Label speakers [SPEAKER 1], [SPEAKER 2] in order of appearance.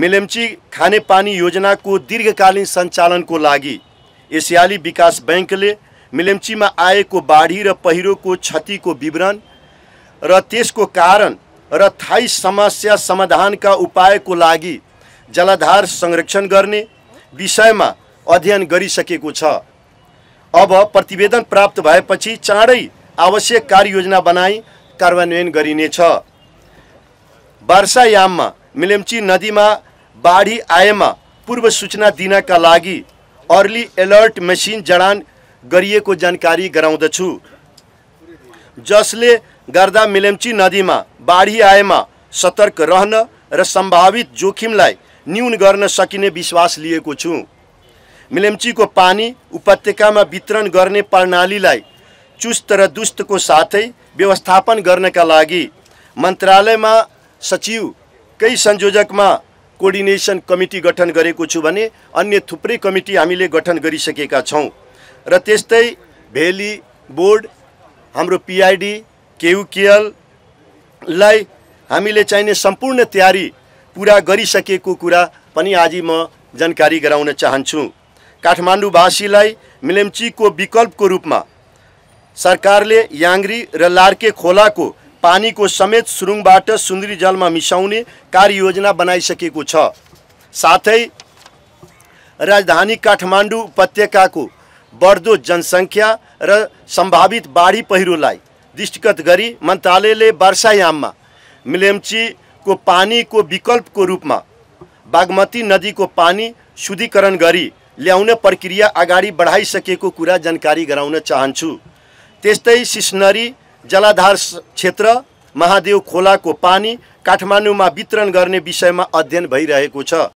[SPEAKER 1] मिलेम्ची खानेपानी योजनाको दीर्घकालीन सञ्चालनको लागि एसियाली विकास ब्याङ्कले मिलेम्चीमा आएको बाढी र पहिरोको क्षतिको विवरण र त्यसको कारण र थायी समस्या समाधानका उपायको लागि जलाधार संरक्षण गर्ने विषयमा अध्ययन गरिसकेको छ अब प्रतिवेदन प्राप्त भएपछि चाँडै आवश्यक कार्ययोजना बनाई कार्यान्वयन गरिनेछ वर्षायाममा मिलेम्ची नदीमा बाढी आएमा पूर्व सूचना दिनका लागि अर्ली एलर्ट मेसिन जडान गरिएको जानकारी गराउँदछु जसले गर्दा मिलेम्ची नदीमा बाढी आएमा सतर्क रहन र सम्भावित जोखिमलाई न्यून गर्न सकिने विश्वास लिएको छु मिलेम्चीको पानी उपत्यकामा वितरण गर्ने प्रणालीलाई चुस्त र दुस्तको साथै व्यवस्थापन गर्नका लागि मन्त्रालयमा सचिव कै संयोजकमा कोर्डिनेसन कमिटी गठन गरेको छु भने अन्य थुप्रै कमिटी हामीले गठन गरिसकेका छौँ र त्यस्तै भेली बोर्ड हाम्रो पिआइडी केयुकेएललाई हामीले चाहिने सम्पूर्ण तयारी पुरा गरिसकेको कुरा पनि आज म जानकारी गराउन चाहन्छु काठमाडौँवासीलाई मिलेम्चीको विकल्पको रूपमा सरकारले याङ्री र लार्के खोलाको पानीको समेत सुरुङबाट सुन्दरी जलमा मिसाउने कार्ययोजना बनाइसकेको छ साथै राजधानी काठमाडौँ उपत्यकाको बढ्दो जनसङ्ख्या र सम्भावित बाढी पहिरोलाई दृष्टिगत गरी मन्त्रालयले वर्षायाममा मिलेम्चीको पानीको विकल्पको रूपमा बागमती नदीको पानी शुद्धिकरण गरी ल्याउने प्रक्रिया अगाडि बढाइसकेको कुरा जानकारी गराउन चाहन्छु त्यस्तै सिस्नरी जलाधार क्षेत्र महादेव खोलाको पानी काठमाडौँमा वितरण गर्ने विषयमा अध्ययन भइरहेको छ